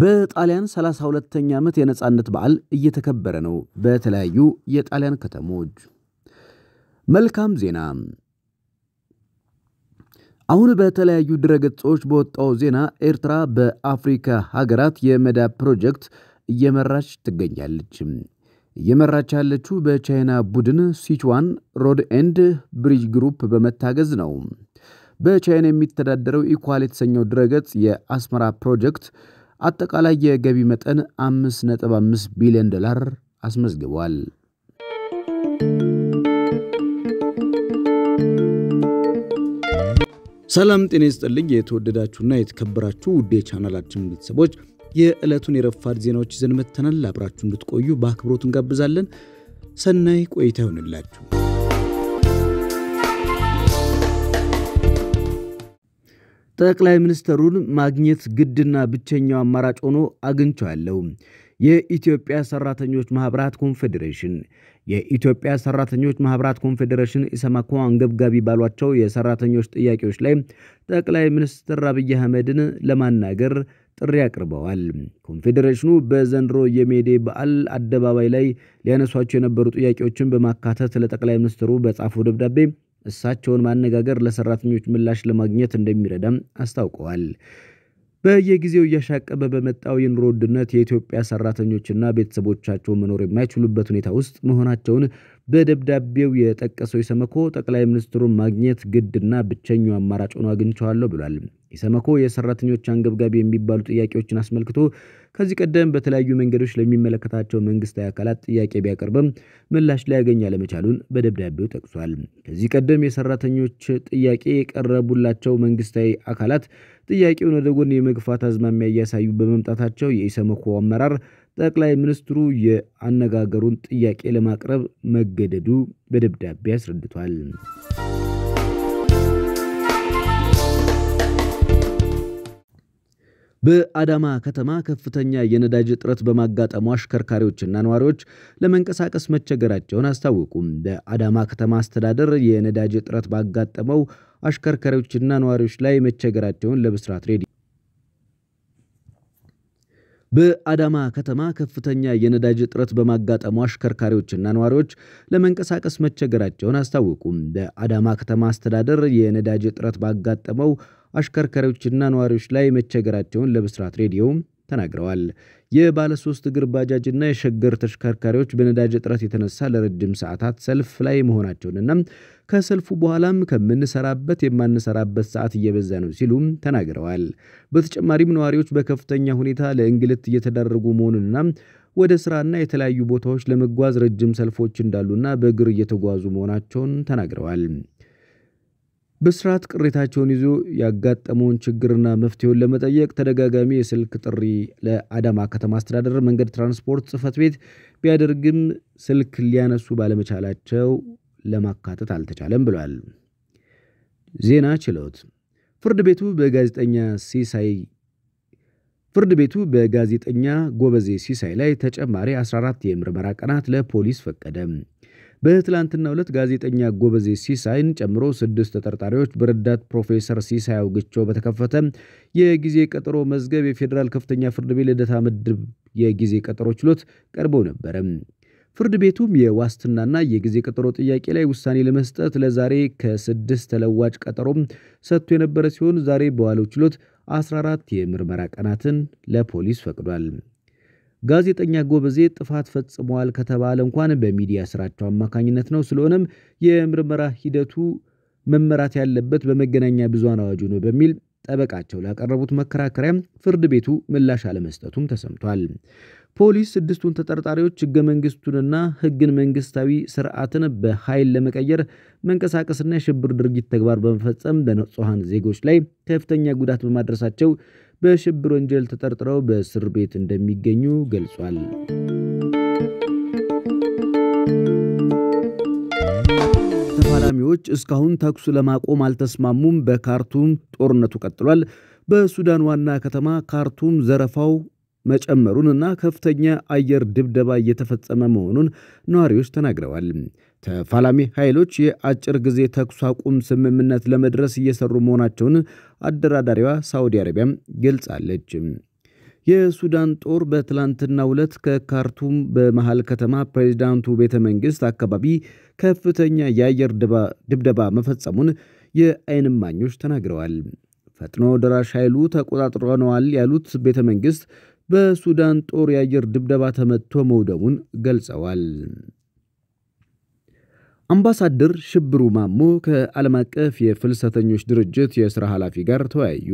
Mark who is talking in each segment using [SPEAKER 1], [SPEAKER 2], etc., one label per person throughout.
[SPEAKER 1] በጣሊያን 32ኛ ዓመት የነፃነት በዓል እየተከበረ ነው በተለያዩ የጣሊያን ከተሞች። መልካም ዜና። አሁን በተለያዩ ድረገጾች በወጣው ዜና ኤርትራ በአፍሪካ ሀገራት የመዳብ ፕሮጀክት እየመራች ትገኛለች። እየመራች ያለችው በቻይና ቡድን ሲቹዋን ሮድ ኤንድ ብሪጅ ግሩፕ በመታገዝ ነው። በቻይና የሚተዳደረው ኢኳል የተሰኘው ድረገጽ የአስመራ ፕሮጀክት አጠቃላይ የገቢ መጠን 5.5 ቢሊዮን ዶላር አስመዝግቧል። ሰላም ጤና ይስጥልኝ። የተወደዳችሁና የተከበራችሁ ውዴ ቻናላችን ቤተሰቦች የዕለቱን የረፋድ ዜናዎች ይዘን መጥተናል። አብራችሁ እንድትቆዩ በአክብሮት እንጋብዛለን። ሰናይ ቆይታ ይሆንላችሁ። ጠቅላይ ሚኒስትሩን ማግኘት ግድና ብቸኛው አማራጭ ሆኖ አግኝቼዋለሁ። የኢትዮጵያ ሰራተኞች ማኅበራት ኮንፌዴሬሽን የኢትዮጵያ ሰራተኞች ማኅበራት ኮንፌዴሬሽን ኢሰማኮ አንገብጋቢ ባሏቸው የሰራተኞች ጥያቄዎች ላይ ጠቅላይ ሚኒስትር አብይ አህመድን ለማናገር ጥሪ አቅርበዋል። ኮንፌዴሬሽኑ በዘንድሮ የሜዴ በዓል አደባባይ ላይ ሊያነሷቸው የነበሩ ጥያቄዎችን በማካተት ለጠቅላይ ሚኒስትሩ በጻፈው ደብዳቤ እሳቸውን ማነጋገር ለሰራተኞች ምላሽ ለማግኘት እንደሚረዳም አስታውቀዋል። በየጊዜው እያሻቀበ በመጣው የኑሮ ውድነት የኢትዮጵያ ሰራተኞችና ቤተሰቦቻቸው መኖር የማይችሉበት ሁኔታ ውስጥ መሆናቸውን በደብዳቤው የጠቀሰው ኢሰመኮ ጠቅላይ ሚኒስትሩን ማግኘት ግድና ብቸኛው አማራጭ ሆኖ አግኝቸዋለሁ ብሏል። ኢሰመኮ የሰራተኞች አንገብጋቢ የሚባሉ ጥያቄዎችን አስመልክቶ ከዚህ ቀደም በተለያዩ መንገዶች ለሚመለከታቸው መንግስታዊ አካላት ጥያቄ ቢያቀርብም ምላሽ ሊያገኝ አለመቻሉን በደብዳቤው ጠቅሷል። ከዚህ ቀደም የሰራተኞች ጥያቄ የቀረቡላቸው መንግስታዊ አካላት ጥያቄውን ወደ ጎን የመግፋት አዝማሚያ እያሳዩ በመምጣታቸው የኢሰመኮ አመራር ጠቅላይ ሚኒስትሩ የአነጋገሩን ጥያቄ ለማቅረብ መገደዱ በደብዳቤ አስረድቷል። በአዳማ ከተማ ከፍተኛ የነዳጅ እጥረት በማጋጠሙ አሽከርካሪዎችና ነዋሪዎች ለመንቀሳቀስ መቸገራቸውን አስታወቁም። በአዳማ ከተማ አስተዳደር የነዳጅ እጥረት ባጋጠመው አሽከርካሪዎችና ነዋሪዎች ላይ መቸገራቸውን ለብስራት ሬዲዮ በአዳማ ከተማ ከፍተኛ የነዳጅ እጥረት በማጋጠሙ አሽከርካሪዎችና ነዋሪዎች ለመንቀሳቀስ መቸገራቸውን አስታወቁ። በአዳማ ከተማ አስተዳደር የነዳጅ እጥረት ባጋጠመው አሽከርካሪዎችና ነዋሪዎች ላይ መቸገራቸውን ለብስራት ሬዲዮ ተናግረዋል። የባለሶስት እግር ባጃጅና የሸገር ተሽከርካሪዎች በነዳጅ እጥረት የተነሳ ለረጅም ሰዓታት ሰልፍ ላይ መሆናቸውንና ከሰልፉ በኋላም ከምንሰራበት የማንሰራበት ሰዓት እየበዛ ነው ሲሉም ተናግረዋል። በተጨማሪም ነዋሪዎች በከፍተኛ ሁኔታ ለእንግልት እየተዳረጉ መሆኑንና ወደ ስራና የተለያዩ ቦታዎች ለመጓዝ ረጅም ሰልፎች እንዳሉና በእግር እየተጓዙ መሆናቸውን ተናግረዋል። በስርዓት ቅሬታቸውን ይዞ ያጋጠመውን ችግርና መፍትሄውን ለመጠየቅ ተደጋጋሚ የስልክ ጥሪ ለአዳማ ከተማ አስተዳደር መንገድ ትራንስፖርት ጽህፈት ቤት ቢያደርግም ስልክ ሊያነሱ ባለመቻላቸው ለማካተት አልተቻለም ብሏል። ዜና ችሎት ፍርድ ቤቱ በጋዜጠኛ ሲሳይ ፍርድ ቤቱ በጋዜጠኛ ጎበዜ ሲሳይ ላይ ተጨማሪ 14 የምርመራ ቀናት ለፖሊስ ፈቀደ። በትላንትና ዕለት ጋዜጠኛ ጎበዜ ሲሳይን ጨምሮ ስድስት ተጠርጣሪዎች በረዳት ፕሮፌሰር ሲሳይ አውግቸው በተከፈተ የጊዜ ቀጠሮ መዝገብ የፌዴራል ከፍተኛ ፍርድ ቤት ልደታ ምድብ የጊዜ ቀጠሮ ችሎት ቀርበው ነበረ። ፍርድ ቤቱም የዋስትናና የጊዜ ቀጠሮ ጥያቄ ላይ ውሳኔ ለመስጠት ለዛሬ ከስድስት ተለዋጭ ቀጠሮም ሰጥቶ የነበረ ሲሆን ዛሬ በዋለው ችሎት 14 የምርመራ ቀናትን ለፖሊስ ፈቅዷል። ጋዜጠኛ ጎበዜ ጥፋት ፈጽሟል ከተባለ እንኳን በሚዲያ ስራቸው አማካኝነት ነው። ስለሆነም የምርመራ ሂደቱ መመራት ያለበት በመገናኛ ብዙሃን አዋጁ ነው በሚል ጠበቃቸው ላቀረቡት መከራከሪያም ፍርድ ቤቱ ምላሽ አለመስጠቱም ተሰምቷል። ፖሊስ ስድስቱን ተጠርጣሪዎች ህገ መንግስቱንና ህግን መንግስታዊ ስርዓትን በኃይል ለመቀየር መንቀሳቀስና የሽብር ድርጊት ተግባር በመፈጸም በንጹሐን ዜጎች ላይ ከፍተኛ ጉዳት በማድረሳቸው በሽብር ወንጀል ተጠርጥረው በእስር ቤት እንደሚገኙ ገልጿል። ተፋላሚዎች እስካሁን ታክሱ ለማቆም አልተስማሙም። በካርቱም ጦርነቱ ቀጥሏል። በሱዳን ዋና ከተማ ካርቱም ዘረፋው መጨመሩንና ከፍተኛ አየር ድብደባ እየተፈጸመ መሆኑን ነዋሪዎች ተናግረዋል። ተፋላሚ ኃይሎች የአጭር ጊዜ ተኩስ አቁም ስምምነት ለመድረስ እየሰሩ መሆናቸውን አደራዳሪዋ ሳዑዲ አረቢያም ገልጻለች። የሱዳን ጦር በትላንትናው ዕለት ከካርቱም በመሃል ከተማ ፕሬዚዳንቱ ቤተ መንግሥት አካባቢ ከፍተኛ የአየር ድብደባ መፈጸሙን የዓይን እማኞች ተናግረዋል። ፈጥኖ ደራሽ ኃይሉ ተቆጣጥረነዋል ያሉት ቤተ መንግሥት በሱዳን ጦር የአየር ድብደባ ተመትቶ መውደሙን ገልጸዋል። አምባሳደር ሽብሩ ማሞ ከዓለም አቀፍ የፍልሰተኞች ድርጅት የሥራ ኃላፊ ጋር ተወያዩ።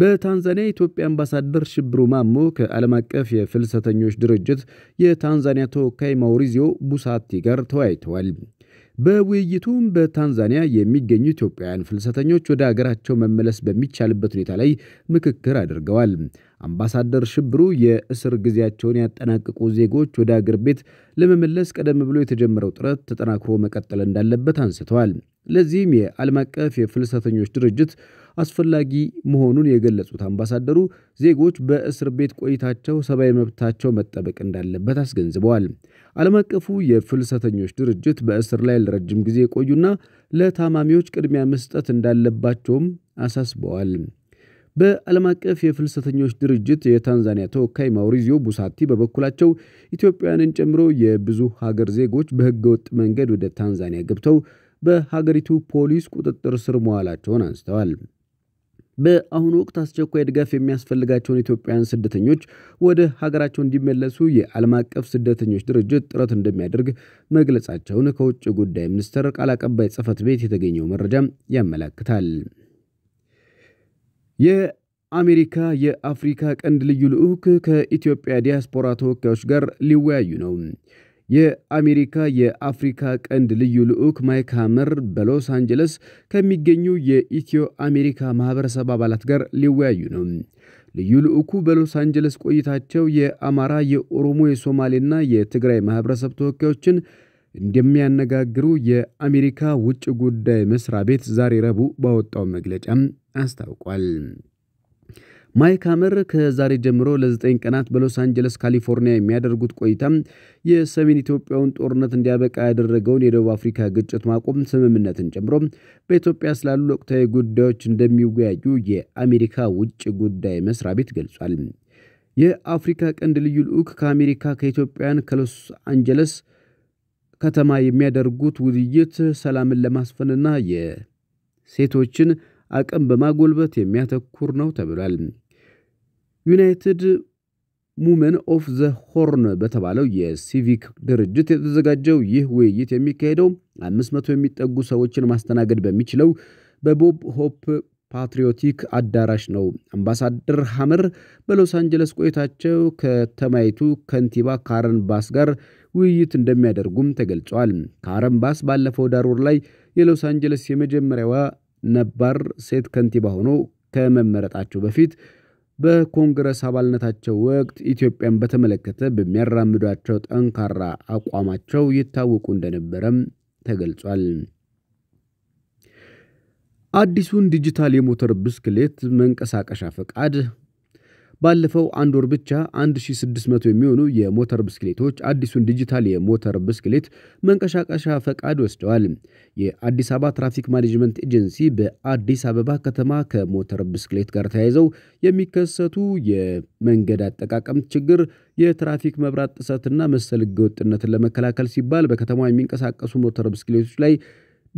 [SPEAKER 1] በታንዛኒያ የኢትዮጵያ አምባሳደር ሽብሩ ማሞ ከዓለም አቀፍ የፍልሰተኞች ድርጅት የታንዛኒያ ተወካይ ማውሪዚዮ ቡሳቲ ጋር ተወያይተዋል። በውይይቱም በታንዛኒያ የሚገኙ ኢትዮጵያውያን ፍልሰተኞች ወደ አገራቸው መመለስ በሚቻልበት ሁኔታ ላይ ምክክር አድርገዋል። አምባሳደር ሽብሩ የእስር ጊዜያቸውን ያጠናቀቁ ዜጎች ወደ አገር ቤት ለመመለስ ቀደም ብሎ የተጀመረው ጥረት ተጠናክሮ መቀጠል እንዳለበት አንስተዋል። ለዚህም የዓለም አቀፍ የፍልሰተኞች ድርጅት አስፈላጊ መሆኑን የገለጹት አምባሳደሩ ዜጎች በእስር ቤት ቆይታቸው ሰብአዊ መብታቸው መጠበቅ እንዳለበት አስገንዝበዋል። ዓለም አቀፉ የፍልሰተኞች ድርጅት በእስር ላይ ለረጅም ጊዜ የቆዩና ለታማሚዎች ቅድሚያ መስጠት እንዳለባቸውም አሳስበዋል። በዓለም አቀፍ የፍልሰተኞች ድርጅት የታንዛኒያ ተወካይ ማውሪዚዮ ቡሳቲ በበኩላቸው ኢትዮጵያውያንን ጨምሮ የብዙ ሀገር ዜጎች በህገወጥ መንገድ ወደ ታንዛኒያ ገብተው በሀገሪቱ ፖሊስ ቁጥጥር ስር መዋላቸውን አንስተዋል። በአሁኑ ወቅት አስቸኳይ ድጋፍ የሚያስፈልጋቸውን ኢትዮጵያውያን ስደተኞች ወደ ሀገራቸው እንዲመለሱ የዓለም አቀፍ ስደተኞች ድርጅት ጥረት እንደሚያደርግ መግለጻቸውን ከውጭ ጉዳይ ሚኒስቴር ቃል አቀባይ ጽህፈት ቤት የተገኘው መረጃ ያመላክታል። የአሜሪካ የአፍሪካ ቀንድ ልዩ ልዑክ ከኢትዮጵያ ዲያስፖራ ተወካዮች ጋር ሊወያዩ ነው። የአሜሪካ የአፍሪካ ቀንድ ልዩ ልዑክ ማይክ ሃመር በሎስ አንጀለስ ከሚገኙ የኢትዮ አሜሪካ ማህበረሰብ አባላት ጋር ሊወያዩ ነው። ልዩ ልዑኩ በሎስ አንጀለስ ቆይታቸው የአማራ፣ የኦሮሞ፣ የሶማሌና የትግራይ ማህበረሰብ ተወካዮችን እንደሚያነጋግሩ የአሜሪካ ውጭ ጉዳይ መስሪያ ቤት ዛሬ ረቡዕ ባወጣው መግለጫም አስታውቋል። ማይክ ሀመር ከዛሬ ጀምሮ ለዘጠኝ ቀናት በሎስ አንጀለስ ካሊፎርኒያ የሚያደርጉት ቆይታ የሰሜን ኢትዮጵያውን ጦርነት እንዲያበቃ ያደረገውን የደቡብ አፍሪካ ግጭት ማቆም ስምምነትን ጨምሮ በኢትዮጵያ ስላሉ ወቅታዊ ጉዳዮች እንደሚወያዩ የአሜሪካ ውጭ ጉዳይ መስሪያ ቤት ገልጿል። የአፍሪካ ቀንድ ልዩ ልዑክ ከአሜሪካ ከኢትዮጵያን ከሎስ አንጀለስ ከተማ የሚያደርጉት ውይይት ሰላምን ለማስፈንና የሴቶችን አቅም በማጎልበት የሚያተኩር ነው ተብሏል። ዩናይትድ ሙመን ኦፍ ዘ ሆርን በተባለው የሲቪክ ድርጅት የተዘጋጀው ይህ ውይይት የሚካሄደው 500 የሚጠጉ ሰዎችን ማስተናገድ በሚችለው በቦብ ሆፕ ፓትሪዮቲክ አዳራሽ ነው። አምባሳደር ሐመር በሎስ አንጀለስ ቆይታቸው ከተማይቱ ከንቲባ ካረን ባስ ጋር ውይይት እንደሚያደርጉም ተገልጿል። ካረን ባስ ባለፈው ዳር ወር ላይ የሎስ አንጀለስ የመጀመሪያዋ ነባር ሴት ከንቲባ ሆኖ ከመመረጣቸው በፊት በኮንግረስ አባልነታቸው ወቅት ኢትዮጵያን በተመለከተ በሚያራምዷቸው ጠንካራ አቋማቸው ይታወቁ እንደነበረም ተገልጿል። አዲሱን ዲጂታል የሞተር ብስክሌት መንቀሳቀሻ ፈቃድ ባለፈው አንድ ወር ብቻ 1600 የሚሆኑ የሞተር ብስክሌቶች አዲሱን ዲጂታል የሞተር ብስክሌት መንቀሳቀሻ ፈቃድ ወስደዋል። የአዲስ አበባ ትራፊክ ማኔጅመንት ኤጀንሲ በአዲስ አበባ ከተማ ከሞተር ብስክሌት ጋር ተያይዘው የሚከሰቱ የመንገድ አጠቃቀም ችግር፣ የትራፊክ መብራት ጥሰትና መሰል ህገወጥነትን ለመከላከል ሲባል በከተማ የሚንቀሳቀሱ ሞተር ብስክሌቶች ላይ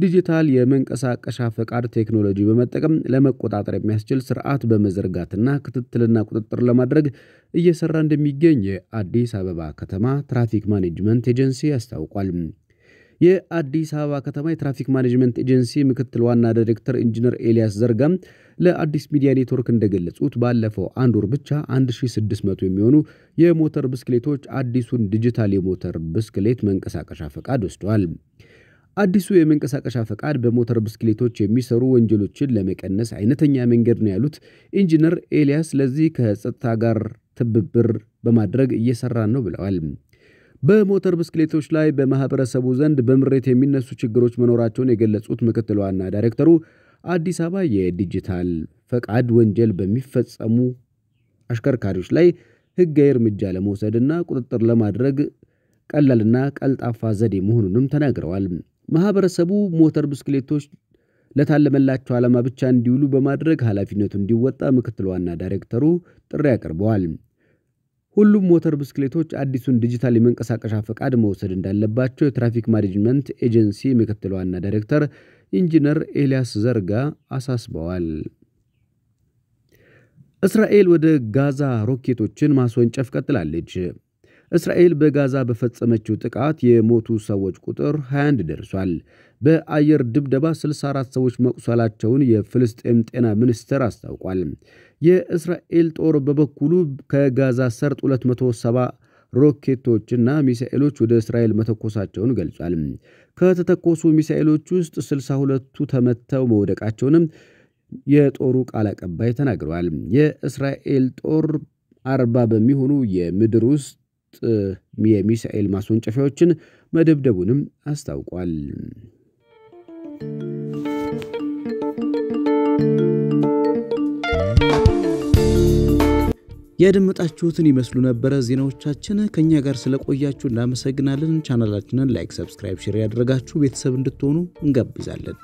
[SPEAKER 1] ዲጂታል የመንቀሳቀሻ ፈቃድ ቴክኖሎጂ በመጠቀም ለመቆጣጠር የሚያስችል ስርዓት በመዘርጋትና ክትትልና ቁጥጥር ለማድረግ እየሰራ እንደሚገኝ የአዲስ አበባ ከተማ ትራፊክ ማኔጅመንት ኤጀንሲ አስታውቋል። የአዲስ አበባ ከተማ የትራፊክ ማኔጅመንት ኤጀንሲ ምክትል ዋና ዳይሬክተር ኢንጂነር ኤልያስ ዘርጋም ለአዲስ ሚዲያ ኔትወርክ እንደገለጹት ባለፈው አንድ ወር ብቻ 1600 የሚሆኑ የሞተር ብስክሌቶች አዲሱን ዲጂታል የሞተር ብስክሌት መንቀሳቀሻ ፈቃድ ወስደዋል። አዲሱ የመንቀሳቀሻ ፈቃድ በሞተር ብስክሌቶች የሚሰሩ ወንጀሎችን ለመቀነስ አይነተኛ መንገድ ነው ያሉት ኢንጂነር ኤልያስ ለዚህ ከጸጥታ ጋር ትብብር በማድረግ እየሰራን ነው ብለዋል። በሞተር ብስክሌቶች ላይ በማህበረሰቡ ዘንድ በምሬት የሚነሱ ችግሮች መኖራቸውን የገለጹት ምክትል ዋና ዳይሬክተሩ አዲስ አበባ የዲጂታል ፈቃድ ወንጀል በሚፈጸሙ አሽከርካሪዎች ላይ ህጋዊ እርምጃ ለመውሰድና ቁጥጥር ለማድረግ ቀላልና ቀልጣፋ ዘዴ መሆኑንም ተናግረዋል። ማህበረሰቡ ሞተር ብስክሌቶች ለታለመላቸው ዓላማ ብቻ እንዲውሉ በማድረግ ኃላፊነቱ እንዲወጣ ምክትል ዋና ዳይሬክተሩ ጥሪ አቅርበዋል። ሁሉም ሞተር ብስክሌቶች አዲሱን ዲጂታል የመንቀሳቀሻ ፈቃድ መውሰድ እንዳለባቸው የትራፊክ ማኔጅመንት ኤጀንሲ ምክትል ዋና ዳይሬክተር ኢንጂነር ኤልያስ ዘርጋ አሳስበዋል። እስራኤል ወደ ጋዛ ሮኬቶችን ማስወንጨፍ ቀጥላለች። እስራኤል በጋዛ በፈጸመችው ጥቃት የሞቱ ሰዎች ቁጥር 21 ደርሷል። በአየር ድብደባ 64 ሰዎች መቁሰላቸውን የፍልስጤም ጤና ሚኒስቴር አስታውቋል። የእስራኤል ጦር በበኩሉ ከጋዛ ሰርጥ 270 ሮኬቶችና ሚሳኤሎች ወደ እስራኤል መተኮሳቸውን ገልጿል። ከተተኮሱ ሚሳኤሎች ውስጥ 62ቱ ተመተው መውደቃቸውንም የጦሩ ቃል አቀባይ ተናግረዋል። የእስራኤል ጦር አርባ በሚሆኑ የምድር ውስጥ የሚሳኤል ማስወንጨፊያዎችን መደብደቡንም አስታውቋል። ያደመጣችሁትን ይመስሉ ነበረ ዜናዎቻችን። ከእኛ ጋር ስለቆያችሁ እናመሰግናለን። ቻናላችንን ላይክ፣ ሰብስክራይብ፣ ሼር ያደረጋችሁ ቤተሰብ እንድትሆኑ እንጋብዛለን።